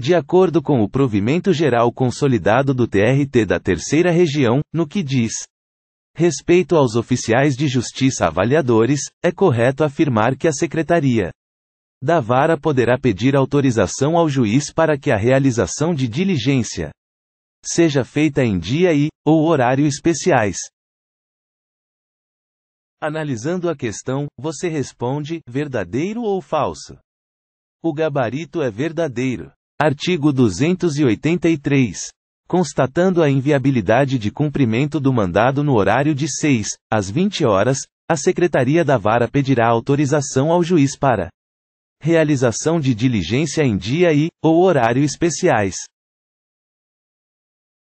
De acordo com o provimento geral consolidado do TRT da Terceira Região, no que diz respeito aos oficiais de justiça avaliadores, é correto afirmar que a Secretaria da Vara poderá pedir autorização ao juiz para que a realização de diligência seja feita em dia e ou horário especiais. Analisando a questão, você responde verdadeiro ou falso? O gabarito é verdadeiro. Artigo 283. Constatando a inviabilidade de cumprimento do mandado no horário de 6 às 20 horas, a Secretaria da Vara pedirá autorização ao juiz para realização de diligência em dia e ou horário especiais.